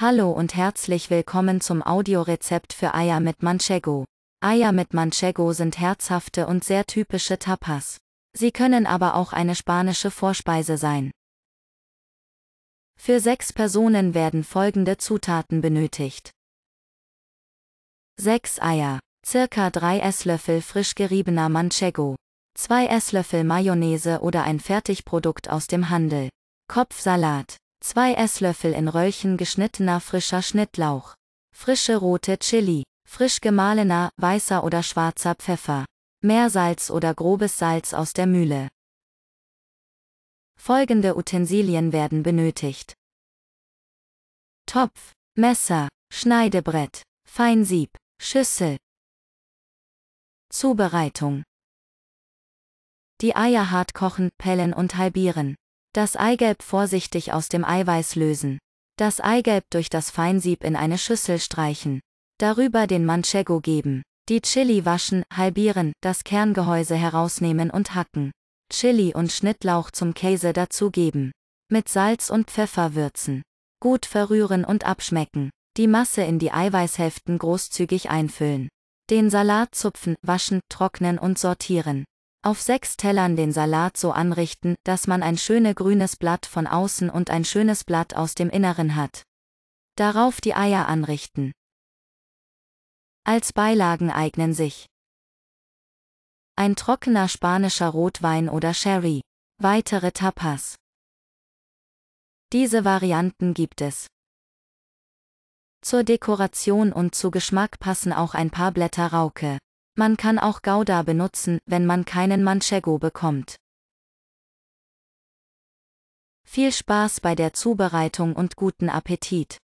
Hallo und herzlich willkommen zum Audiorezept für Eier mit Manchego. Eier mit Manchego sind herzhafte und sehr typische Tapas. Sie können aber auch eine spanische Vorspeise sein. Für sechs Personen werden folgende Zutaten benötigt. 6 Eier, circa 3 Esslöffel frisch geriebener Manchego, 2 Esslöffel Mayonnaise oder ein Fertigprodukt aus dem Handel, Kopfsalat, 2 Esslöffel in Röllchen geschnittener frischer Schnittlauch. Frische rote Chili. Frisch gemahlener, weißer oder schwarzer Pfeffer. Meersalz oder grobes Salz aus der Mühle. Folgende Utensilien werden benötigt. Topf, Messer, Schneidebrett, Feinsieb, Schüssel. Zubereitung. Die Eier hart kochen, pellen und halbieren. Das Eigelb vorsichtig aus dem Eiweiß lösen. Das Eigelb durch das Feinsieb in eine Schüssel streichen. Darüber den Manchego geben. Die Chili waschen, halbieren, das Kerngehäuse herausnehmen und hacken. Chili und Schnittlauch zum Käse dazugeben. Mit Salz und Pfeffer würzen. Gut verrühren und abschmecken. Die Masse in die Eiweißhälften großzügig einfüllen. Den Salat zupfen, waschen, trocknen und sortieren. Auf sechs Tellern den Salat so anrichten, dass man ein schönes grünes Blatt von außen und ein schönes Blatt aus dem Inneren hat. Darauf die Eier anrichten. Als Beilagen eignen sich ein trockener spanischer Rotwein oder Sherry. Weitere Tapas. Diese Varianten gibt es. Zur Dekoration und zu Geschmack passen auch ein paar Blätter Rauke. Man kann auch Gouda benutzen, wenn man keinen Manchego bekommt. Viel Spaß bei der Zubereitung und guten Appetit!